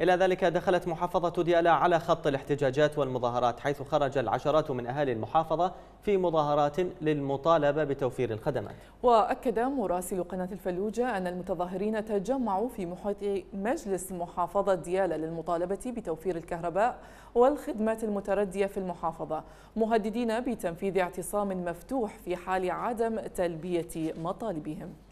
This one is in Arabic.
إلى ذلك دخلت محافظة ديالى على خط الاحتجاجات والمظاهرات حيث خرج العشرات من أهالي المحافظة في مظاهرات للمطالبة بتوفير الخدمات وأكد مراسل قناة الفلوجة أن المتظاهرين تجمعوا في محيط مجلس محافظة ديالى للمطالبة بتوفير الكهرباء والخدمات المتردية في المحافظة مهددين بتنفيذ اعتصام مفتوح في حال عدم تلبية مطالبهم